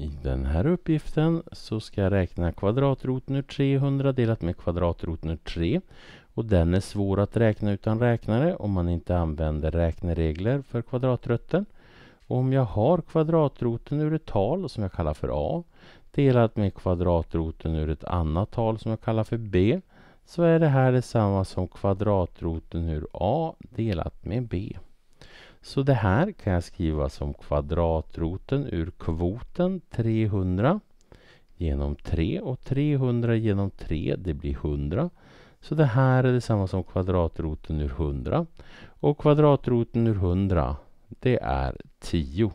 i den här uppgiften så ska jag räkna kvadratroten ur 300 delat med kvadratroten ur 3. Och den är svår att räkna utan räknare om man inte använder räkneregler för kvadratrötter. Och om jag har kvadratroten ur ett tal som jag kallar för a delat med kvadratroten ur ett annat tal som jag kallar för b så är det här detsamma som kvadratroten ur a delat med b. Så det här kan jag skriva som kvadratroten ur kvoten 300 genom 3 och 300 genom 3 det blir 100. Så det här är detsamma som kvadratroten ur 100. Och kvadratroten ur 100 det är 10.